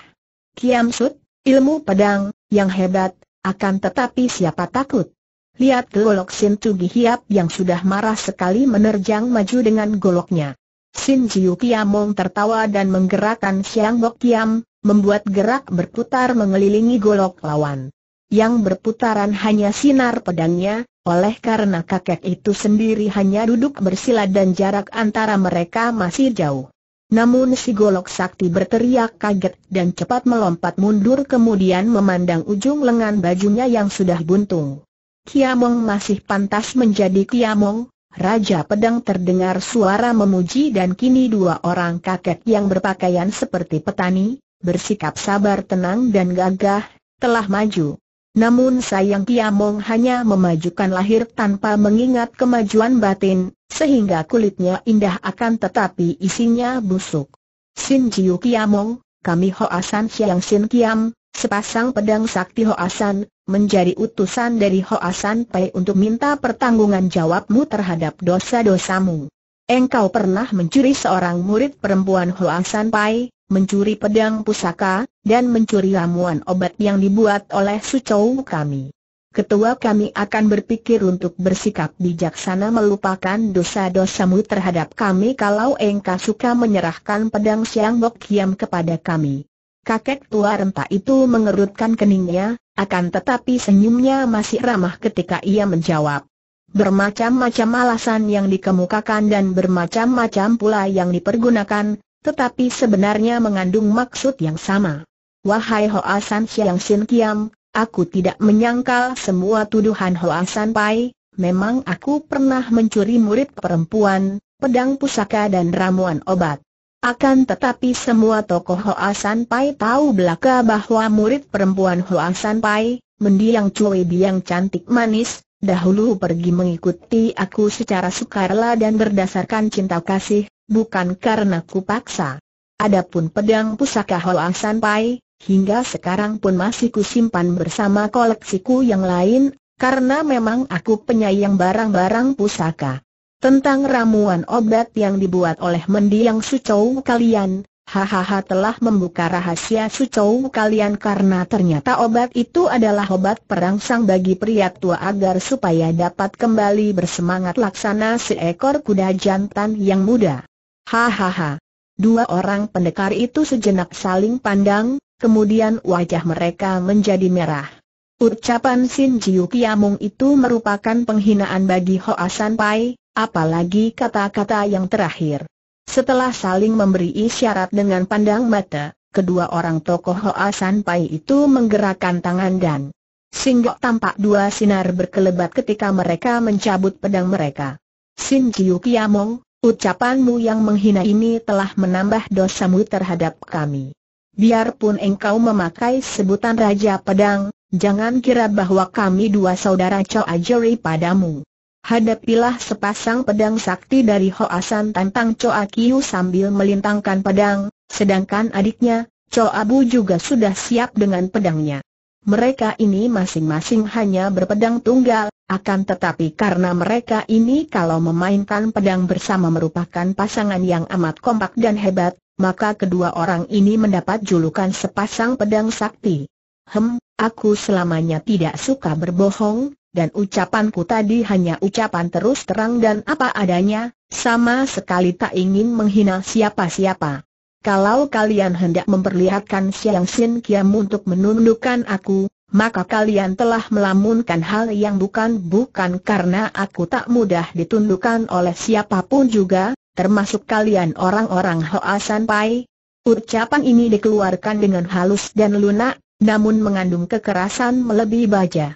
S1: Kiam Sut, ilmu pedang, yang hebat, akan tetapi siapa takut? Lihat golok Sin Tugi Hiap yang sudah marah sekali menerjang maju dengan goloknya. Sin Jiu Kiamong tertawa dan menggerakkan Siang Bok Kiam, membuat gerak berputar mengelilingi golok lawan yang berputaran hanya sinar pedangnya, oleh karena kakek itu sendiri hanya duduk bersila dan jarak antara mereka masih jauh. Namun si golok sakti berteriak kaget dan cepat melompat mundur kemudian memandang ujung lengan bajunya yang sudah buntung. Kiamong masih pantas menjadi Kiamong, Raja Pedang terdengar suara memuji dan kini dua orang kakek yang berpakaian seperti petani, bersikap sabar tenang dan gagah, telah maju. Namun sayang Kiamong hanya memajukan lahir tanpa mengingat kemajuan batin, sehingga kulitnya indah akan tetapi isinya busuk. Sin Jiu Kiamong, kami Hoasan Siang Sin Kiam, sepasang pedang sakti Hoasan, menjadi utusan dari Hoasan Pai untuk minta pertanggungan jawabmu terhadap dosa-dosamu. Engkau pernah mencuri seorang murid perempuan Hoasan Pai, mencuri pedang pusaka, dan mencuri ramuan obat yang dibuat oleh sucau kami. Ketua kami akan berpikir untuk bersikap bijaksana melupakan dosa-dosamu terhadap kami kalau engkau suka menyerahkan pedang siang bok kiam kepada kami. Kakek tua renta itu mengerutkan keningnya, akan tetapi senyumnya masih ramah ketika ia menjawab. Bermacam-macam alasan yang dikemukakan dan bermacam-macam pula yang dipergunakan, tetapi sebenarnya mengandung maksud yang sama. Wahai Hoa San Siang Sin Kiam, aku tidak menyangkal semua tuduhan Hoa San Pai, memang aku pernah mencuri murid perempuan, pedang pusaka dan ramuan obat. Akan tetapi semua tokoh Hoa San Pai tahu belaka bahwa murid perempuan Hoa San Pai, mendiang Cui Biang cantik manis, dahulu pergi mengikuti aku secara sukarela dan berdasarkan cinta kasih, bukan karena kupaksa. Adapun pedang pusaka Hoa Pai, hingga sekarang pun masih kusimpan bersama koleksiku yang lain, karena memang aku penyayang barang-barang pusaka. Tentang ramuan obat yang dibuat oleh mendiang Sucou kalian, hahaha telah membuka rahasia Sucou kalian karena ternyata obat itu adalah obat perangsang bagi pria tua agar supaya dapat kembali bersemangat laksana seekor kuda jantan yang muda. Hahaha. Dua orang pendekar itu sejenak saling pandang, kemudian wajah mereka menjadi merah. Ucapan Sin Jiu Kiamung itu merupakan penghinaan bagi Hoa San Pai, apalagi kata-kata yang terakhir. Setelah saling memberi isyarat dengan pandang mata, kedua orang tokoh Hoa San Pai itu menggerakkan tangan dan singgok tampak dua sinar berkelebat ketika mereka mencabut pedang mereka. Sin Jiu Kiamung, Ucapanmu yang menghina ini telah menambah dosamu terhadap kami. Biarpun engkau memakai sebutan Raja Pedang, jangan kira bahwa kami dua saudara Chow Ajeri padamu. Hadapilah sepasang pedang sakti dari Hoasan tantang Choa Kiu sambil melintangkan pedang, sedangkan adiknya, Choa Abu juga sudah siap dengan pedangnya. Mereka ini masing-masing hanya berpedang tunggal, akan tetapi karena mereka ini kalau memainkan pedang bersama merupakan pasangan yang amat kompak dan hebat, maka kedua orang ini mendapat julukan sepasang pedang sakti. Hem, aku selamanya tidak suka berbohong, dan ucapanku tadi hanya ucapan terus terang dan apa adanya, sama sekali tak ingin menghina siapa-siapa. Kalau kalian hendak memperlihatkan Siang Sin Kiam untuk menundukkan aku, maka kalian telah melamunkan hal yang bukan-bukan karena aku tak mudah ditundukkan oleh siapapun juga, termasuk kalian orang-orang Hoa San Ucapan ini dikeluarkan dengan halus dan lunak, namun mengandung kekerasan melebihi baja.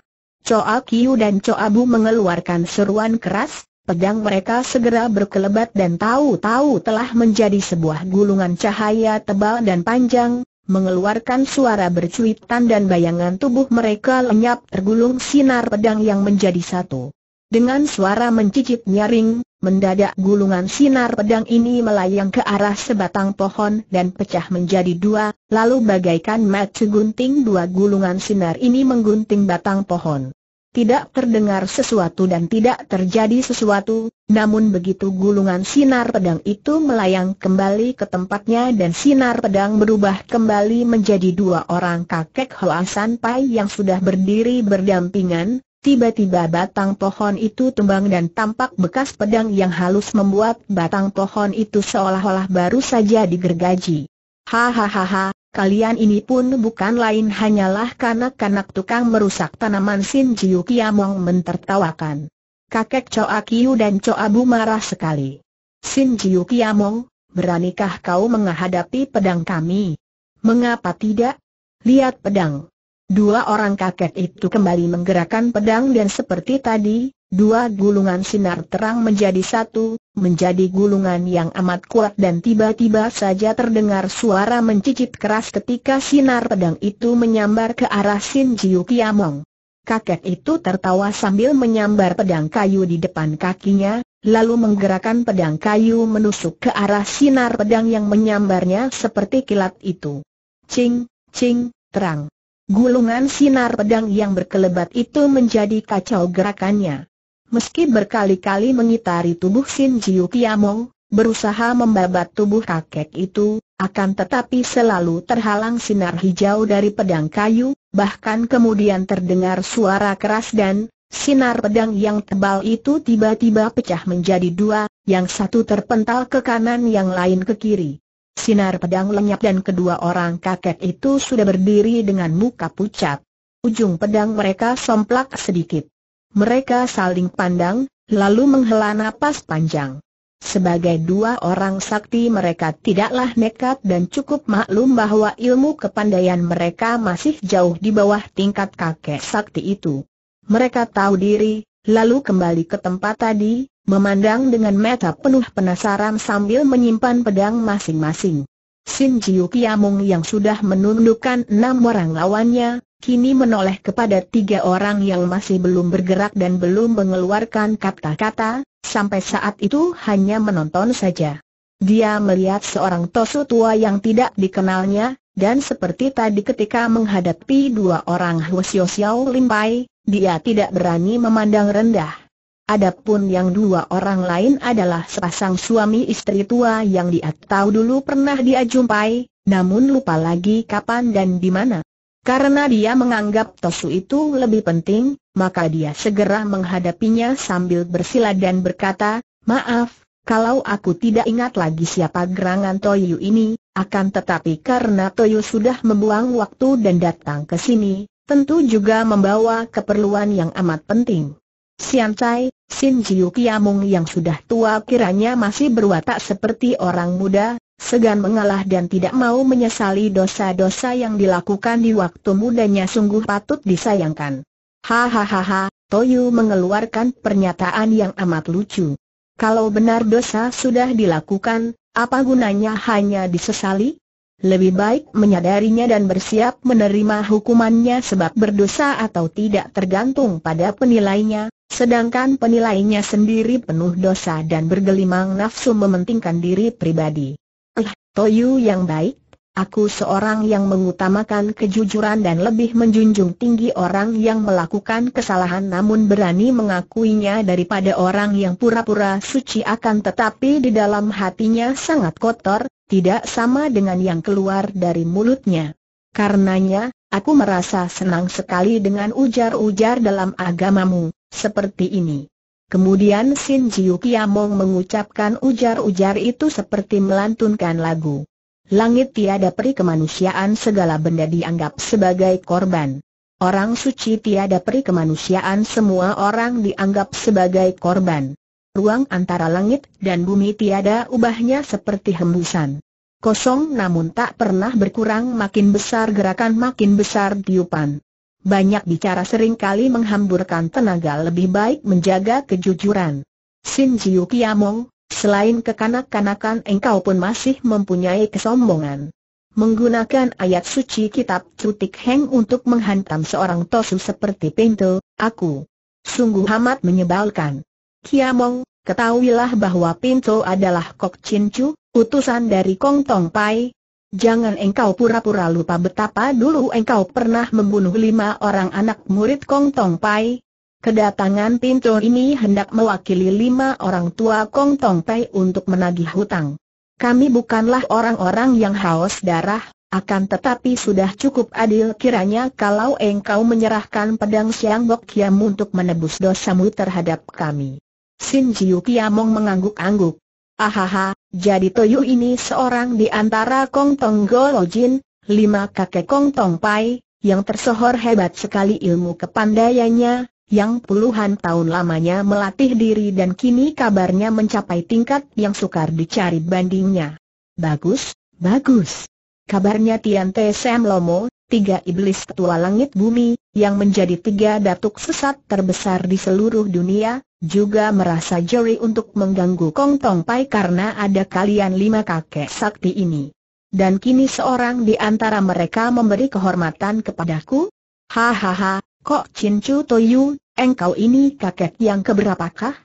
S1: Choa Kiu dan Choa Bu mengeluarkan seruan keras, Pedang mereka segera berkelebat dan tahu-tahu telah menjadi sebuah gulungan cahaya tebal dan panjang, mengeluarkan suara bercuitan dan bayangan tubuh mereka lenyap tergulung sinar pedang yang menjadi satu. Dengan suara mencicit nyaring, mendadak gulungan sinar pedang ini melayang ke arah sebatang pohon dan pecah menjadi dua, lalu bagaikan mata gunting dua gulungan sinar ini menggunting batang pohon tidak terdengar sesuatu dan tidak terjadi sesuatu, namun begitu gulungan sinar pedang itu melayang kembali ke tempatnya dan sinar pedang berubah kembali menjadi dua orang kakek Hoa Sanpai yang sudah berdiri berdampingan, Tiba-tiba batang pohon itu tumbang dan tampak bekas pedang yang halus membuat batang pohon itu seolah-olah baru saja digergaji. Hahaha, Kalian ini pun bukan lain hanyalah kanak-kanak tukang merusak tanaman Sin Jiu Kiamong mentertawakan. Kakek Choa Kiu dan Choa Bu marah sekali. Sin Jiu Kiamong, beranikah kau menghadapi pedang kami? Mengapa tidak? Lihat pedang. Dua orang kakek itu kembali menggerakkan pedang dan seperti tadi, Dua gulungan sinar terang menjadi satu, menjadi gulungan yang amat kuat dan tiba-tiba saja terdengar suara mencicit keras ketika sinar pedang itu menyambar ke arah Sin Jiu Kiamong. Kakek itu tertawa sambil menyambar pedang kayu di depan kakinya, lalu menggerakkan pedang kayu menusuk ke arah sinar pedang yang menyambarnya seperti kilat itu. Cing, cing, terang. Gulungan sinar pedang yang berkelebat itu menjadi kacau gerakannya. Meski berkali-kali mengitari tubuh Sin Jiu Tiamong, berusaha membabat tubuh kakek itu, akan tetapi selalu terhalang sinar hijau dari pedang kayu, bahkan kemudian terdengar suara keras dan sinar pedang yang tebal itu tiba-tiba pecah menjadi dua, yang satu terpental ke kanan yang lain ke kiri. Sinar pedang lenyap dan kedua orang kakek itu sudah berdiri dengan muka pucat. Ujung pedang mereka somplak sedikit. Mereka saling pandang, lalu menghela napas panjang. Sebagai dua orang sakti mereka tidaklah nekat dan cukup maklum bahwa ilmu kepandaian mereka masih jauh di bawah tingkat kakek sakti itu. Mereka tahu diri, lalu kembali ke tempat tadi, memandang dengan mata penuh penasaran sambil menyimpan pedang masing-masing. Sin Jiu Kiamung yang sudah menundukkan enam orang lawannya, kini menoleh kepada tiga orang yang masih belum bergerak dan belum mengeluarkan kata-kata, sampai saat itu hanya menonton saja. Dia melihat seorang tosu tua yang tidak dikenalnya, dan seperti tadi ketika menghadapi dua orang Hwasyo Xiao Limpai, dia tidak berani memandang rendah. Adapun yang dua orang lain adalah sepasang suami istri tua yang dia tahu dulu pernah dia jumpai, namun lupa lagi kapan dan di mana. Karena dia menganggap Tosu itu lebih penting, maka dia segera menghadapinya sambil bersila dan berkata, Maaf, kalau aku tidak ingat lagi siapa gerangan Toyu ini, akan tetapi karena Toyu sudah membuang waktu dan datang ke sini, tentu juga membawa keperluan yang amat penting. Sian Cai, Sin Jiu Kiamung yang sudah tua kiranya masih berwatak seperti orang muda, segan mengalah dan tidak mau menyesali dosa-dosa yang dilakukan di waktu mudanya sungguh patut disayangkan. Hahaha, Toyu mengeluarkan pernyataan yang amat lucu. Kalau benar dosa sudah dilakukan, apa gunanya hanya disesali? lebih baik menyadarinya dan bersiap menerima hukumannya sebab berdosa atau tidak tergantung pada penilainya, sedangkan penilainya sendiri penuh dosa dan bergelimang nafsu mementingkan diri pribadi. Eh, Toyu yang baik, aku seorang yang mengutamakan kejujuran dan lebih menjunjung tinggi orang yang melakukan kesalahan namun berani mengakuinya daripada orang yang pura-pura suci akan tetapi di dalam hatinya sangat kotor, tidak sama dengan yang keluar dari mulutnya. Karenanya, aku merasa senang sekali dengan ujar-ujar dalam agamamu, seperti ini. Kemudian Sin Jiu Kiamong mengucapkan ujar-ujar itu seperti melantunkan lagu. Langit tiada peri kemanusiaan segala benda dianggap sebagai korban. Orang suci tiada peri kemanusiaan semua orang dianggap sebagai korban ruang antara langit dan bumi tiada ubahnya seperti hembusan. Kosong namun tak pernah berkurang makin besar gerakan makin besar tiupan. Banyak bicara sering kali menghamburkan tenaga lebih baik menjaga kejujuran. Sin Jiu Kiamong, selain kekanak-kanakan engkau pun masih mempunyai kesombongan menggunakan ayat suci kitab Cutik Heng untuk menghantam seorang tosu seperti Pinto, aku sungguh amat menyebalkan. Kiamong, ketahuilah bahwa Pinto adalah Kok Chin Chu, utusan dari Kong Tong Pai. Jangan engkau pura-pura lupa betapa dulu engkau pernah membunuh lima orang anak murid Kong Tong Pai. Kedatangan Pinto ini hendak mewakili lima orang tua Kong Tong Pai untuk menagih hutang. Kami bukanlah orang-orang yang haus darah, akan tetapi sudah cukup adil kiranya kalau engkau menyerahkan pedang Siang Bok Kiam untuk menebus dosamu terhadap kami. Sin Jiu Kiamong mengangguk-angguk. Ahaha, jadi Toyu ini seorang di antara Kong Tong Jin, lima kakek Kong Tong Pai, yang tersohor hebat sekali ilmu kepandaiannya, yang puluhan tahun lamanya melatih diri dan kini kabarnya mencapai tingkat yang sukar dicari bandingnya. Bagus, bagus. Kabarnya Tian Te Sam Lomo, tiga iblis petua langit bumi, yang menjadi tiga datuk sesat terbesar di seluruh dunia, juga merasa jeri untuk mengganggu Kong Tong Pai karena ada kalian lima kakek sakti ini. Dan kini seorang di antara mereka memberi kehormatan kepadaku? Hahaha, kok Chin Chu Toyu, engkau ini kakek yang keberapakah?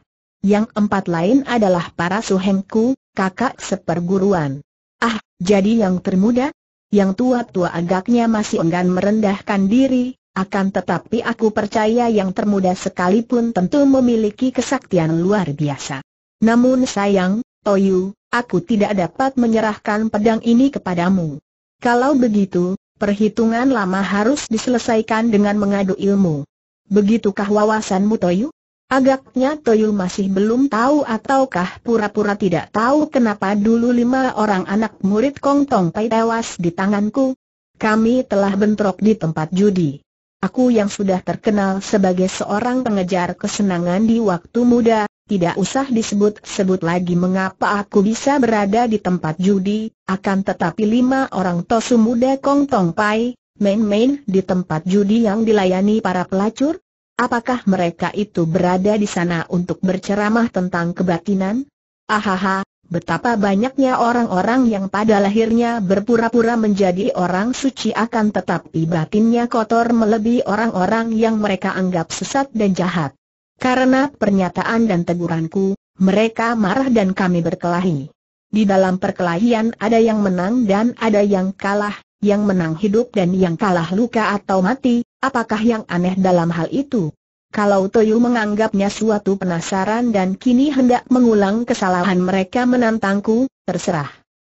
S1: Yang empat lain adalah para suhengku, kakak seperguruan. Ah, jadi yang termuda? Yang tua-tua agaknya masih enggan merendahkan diri, akan tetapi aku percaya yang termuda sekalipun tentu memiliki kesaktian luar biasa. Namun sayang, Toyu, aku tidak dapat menyerahkan pedang ini kepadamu. Kalau begitu, perhitungan lama harus diselesaikan dengan mengadu ilmu. Begitukah wawasanmu Toyu? Agaknya Toyu masih belum tahu ataukah pura-pura tidak tahu kenapa dulu lima orang anak murid Kong Tong Pai tewas di tanganku. Kami telah bentrok di tempat judi. Aku yang sudah terkenal sebagai seorang pengejar kesenangan di waktu muda, tidak usah disebut-sebut lagi mengapa aku bisa berada di tempat judi, akan tetapi lima orang tosu muda Kong Tong Pai, main-main di tempat judi yang dilayani para pelacur? Apakah mereka itu berada di sana untuk berceramah tentang kebatinan? Ahaha, Betapa banyaknya orang-orang yang pada lahirnya berpura-pura menjadi orang suci akan tetapi batinnya kotor melebihi orang-orang yang mereka anggap sesat dan jahat. Karena pernyataan dan teguranku, mereka marah dan kami berkelahi. Di dalam perkelahian ada yang menang dan ada yang kalah, yang menang hidup dan yang kalah luka atau mati, apakah yang aneh dalam hal itu? Kalau Toyu menganggapnya suatu penasaran dan kini hendak mengulang kesalahan mereka menantangku, terserah.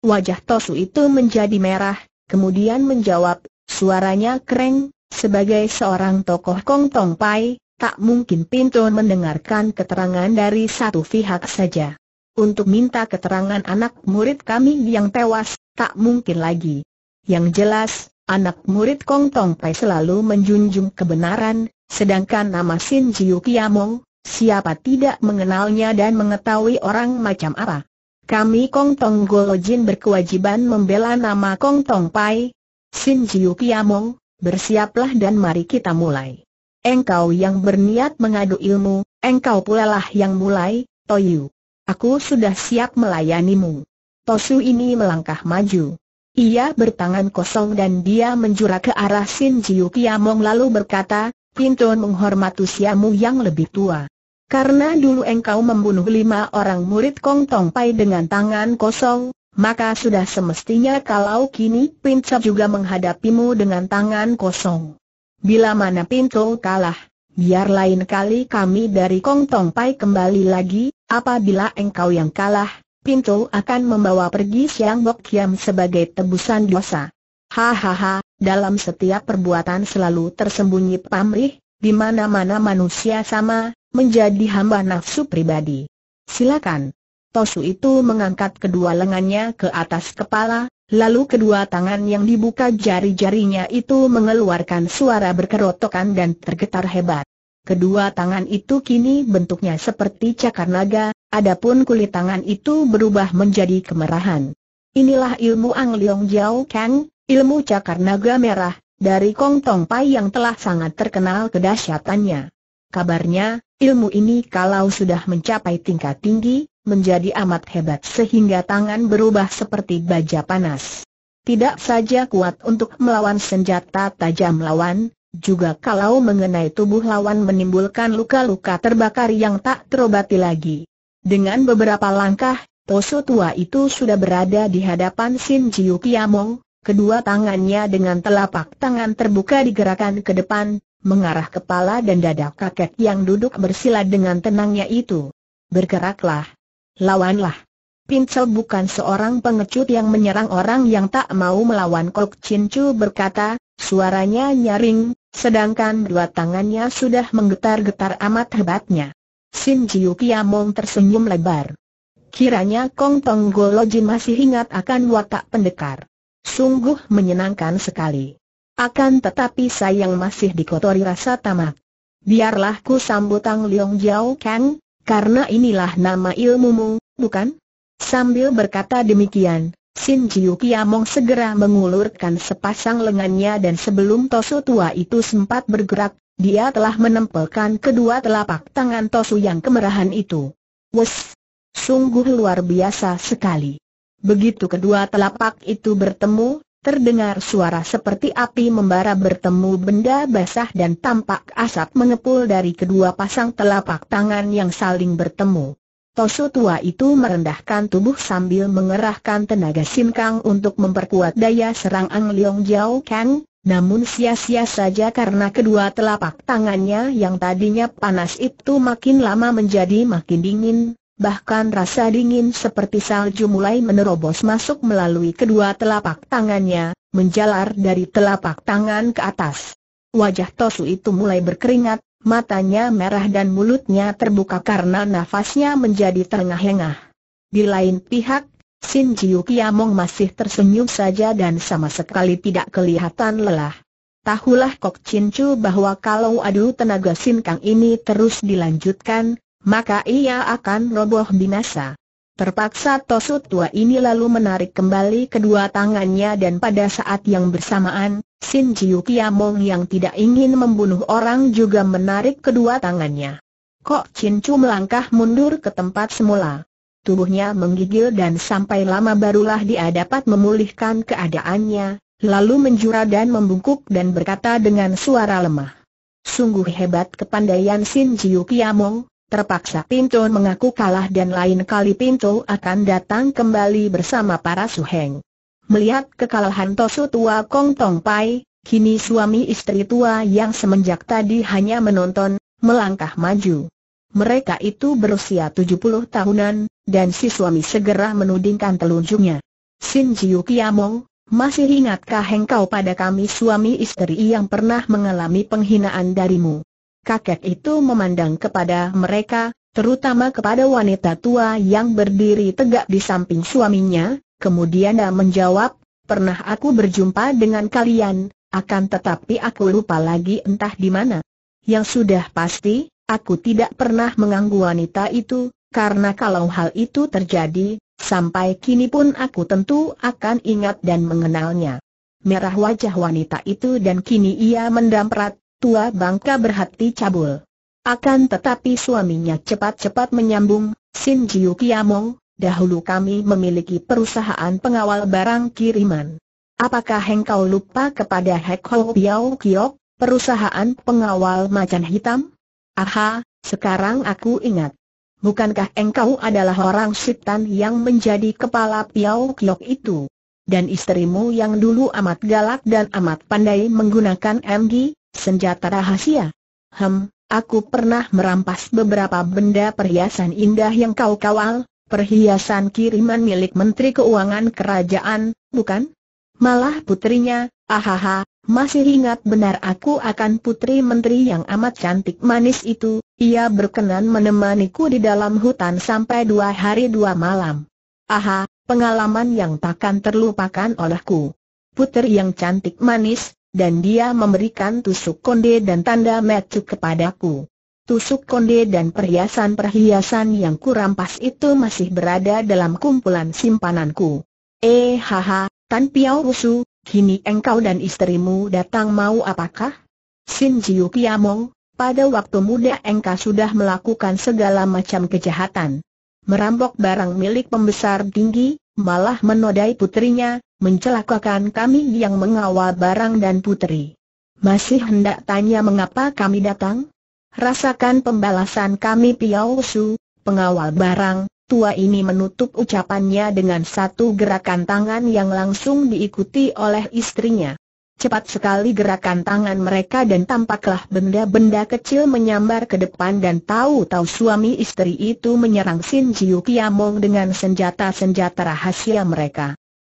S1: Wajah Tosu itu menjadi merah, kemudian menjawab, suaranya kering, sebagai seorang tokoh Kong Tong Pai, tak mungkin pintu mendengarkan keterangan dari satu pihak saja. Untuk minta keterangan anak murid kami yang tewas, tak mungkin lagi. Yang jelas, anak murid Kong Tong Pai selalu menjunjung kebenaran, Sedangkan nama Sin Jiu Kiamong, siapa tidak mengenalnya dan mengetahui orang macam apa. Kami Kong Tong Jin berkewajiban membela nama Kong Tong Pai. Sin Jiu Kiamong, bersiaplah dan mari kita mulai. Engkau yang berniat mengadu ilmu, engkau pula lah yang mulai, Toyu. Aku sudah siap melayanimu. Tosu ini melangkah maju. Ia bertangan kosong dan dia menjura ke arah Sin Jiu Kiamong lalu berkata, Kinton menghormati usiamu yang lebih tua. Karena dulu engkau membunuh lima orang murid Kong Tong Pai dengan tangan kosong, maka sudah semestinya kalau kini Pinto juga menghadapimu dengan tangan kosong. Bila mana Pinto kalah, biar lain kali kami dari Kong Tong Pai kembali lagi, apabila engkau yang kalah, Pinto akan membawa pergi Siang Bok Kiam sebagai tebusan dosa. Hahaha, dalam setiap perbuatan selalu tersembunyi pamrih, di mana-mana manusia sama, menjadi hamba nafsu pribadi. Silakan. Tosu itu mengangkat kedua lengannya ke atas kepala, lalu kedua tangan yang dibuka jari-jarinya itu mengeluarkan suara berkerotokan dan tergetar hebat. Kedua tangan itu kini bentuknya seperti cakar naga, adapun kulit tangan itu berubah menjadi kemerahan. Inilah ilmu Ang Leong Jiao Kang, Ilmu cakar naga merah, dari Kong Tong Pai yang telah sangat terkenal kedahsyatannya. Kabarnya, ilmu ini kalau sudah mencapai tingkat tinggi, menjadi amat hebat sehingga tangan berubah seperti baja panas. Tidak saja kuat untuk melawan senjata tajam lawan, juga kalau mengenai tubuh lawan menimbulkan luka-luka terbakar yang tak terobati lagi. Dengan beberapa langkah, Tosu tua itu sudah berada di hadapan Sin Jiu Kiamong, Kedua tangannya dengan telapak tangan terbuka digerakkan ke depan, mengarah kepala dan dada kakek yang duduk bersila dengan tenangnya itu. Bergeraklah. Lawanlah. Pincel bukan seorang pengecut yang menyerang orang yang tak mau melawan Kok Chin Chu berkata, suaranya nyaring, sedangkan dua tangannya sudah menggetar-getar amat hebatnya. Sin Yuki Kiamong tersenyum lebar. Kiranya Kong Tong Jin masih ingat akan watak pendekar. Sungguh menyenangkan sekali. Akan tetapi sayang masih dikotori rasa tamak. Biarlah ku sambut Tang Leong Jiao Kang, karena inilah nama ilmumu, bukan? Sambil berkata demikian, Sin Jiu Kiamong segera mengulurkan sepasang lengannya dan sebelum Tosu tua itu sempat bergerak, dia telah menempelkan kedua telapak tangan Tosu yang kemerahan itu. Wes! Sungguh luar biasa sekali. Begitu kedua telapak itu bertemu, terdengar suara seperti api membara bertemu benda basah dan tampak asap mengepul dari kedua pasang telapak tangan yang saling bertemu. Tosu tua itu merendahkan tubuh sambil mengerahkan tenaga sinkang untuk memperkuat daya serang Ang Leong Jiao Kang, namun sia-sia saja karena kedua telapak tangannya yang tadinya panas itu makin lama menjadi makin dingin, bahkan rasa dingin seperti salju mulai menerobos masuk melalui kedua telapak tangannya, menjalar dari telapak tangan ke atas. Wajah Tosu itu mulai berkeringat, matanya merah dan mulutnya terbuka karena nafasnya menjadi terengah-engah. Di lain pihak, Sin Jiu Kiamong masih tersenyum saja dan sama sekali tidak kelihatan lelah. Tahulah Kok Chin Chu bahwa kalau adu tenaga Sin Kang ini terus dilanjutkan, maka ia akan roboh binasa. Terpaksa Tosu tua ini lalu menarik kembali kedua tangannya dan pada saat yang bersamaan, Sin Jiu Kiamong yang tidak ingin membunuh orang juga menarik kedua tangannya. Kok Chin Chu melangkah mundur ke tempat semula. Tubuhnya menggigil dan sampai lama barulah dia dapat memulihkan keadaannya, lalu menjura dan membungkuk dan berkata dengan suara lemah. Sungguh hebat kepandaian Sin Jiu Kiamong, Terpaksa Pinto mengaku kalah dan lain kali Pinto akan datang kembali bersama para suheng. Melihat kekalahan Tosu tua Kong Tong Pai, kini suami istri tua yang semenjak tadi hanya menonton, melangkah maju. Mereka itu berusia 70 tahunan, dan si suami segera menudingkan telunjuknya. Sin Jiu Kiamong, masih ingatkah engkau pada kami suami istri yang pernah mengalami penghinaan darimu? kakek itu memandang kepada mereka, terutama kepada wanita tua yang berdiri tegak di samping suaminya, kemudian dia menjawab, pernah aku berjumpa dengan kalian, akan tetapi aku lupa lagi entah di mana. Yang sudah pasti, aku tidak pernah mengganggu wanita itu, karena kalau hal itu terjadi, sampai kini pun aku tentu akan ingat dan mengenalnya. Merah wajah wanita itu dan kini ia mendamprat, tua bangka berhati cabul. Akan tetapi suaminya cepat-cepat menyambung, Sin Jiu Kiamong, dahulu kami memiliki perusahaan pengawal barang kiriman. Apakah engkau lupa kepada Hek Ho Biao Kiok, perusahaan pengawal macan hitam? Aha, sekarang aku ingat. Bukankah engkau adalah orang sitan yang menjadi kepala Piao Kiok itu? Dan istrimu yang dulu amat galak dan amat pandai menggunakan MG, Senjata rahasia. Hem, aku pernah merampas beberapa benda perhiasan indah yang kau kawal, perhiasan kiriman milik Menteri Keuangan Kerajaan, bukan? Malah putrinya, ahaha, masih ingat benar aku akan putri menteri yang amat cantik manis itu, ia berkenan menemaniku di dalam hutan sampai dua hari dua malam. Aha, pengalaman yang takkan terlupakan olehku. Putri yang cantik manis, dan dia memberikan tusuk konde dan tanda metu kepadaku. Tusuk konde dan perhiasan-perhiasan yang kurampas itu masih berada dalam kumpulan simpananku. Eh haha, Tan Piao Rusu, kini engkau dan istrimu datang mau apakah? Sin Jiu Kiamong, pada waktu muda engkau sudah melakukan segala macam kejahatan. Merampok barang milik pembesar tinggi, malah menodai putrinya, mencelakakan kami yang mengawal barang dan putri. Masih hendak tanya mengapa kami datang? Rasakan pembalasan kami Piao Su, pengawal barang, tua ini menutup ucapannya dengan satu gerakan tangan yang langsung diikuti oleh istrinya. Cepat sekali gerakan tangan mereka dan tampaklah benda-benda kecil menyambar ke depan dan tahu-tahu suami istri itu menyerang Sin Jiu Kiamong dengan senjata-senjata rahasia mereka.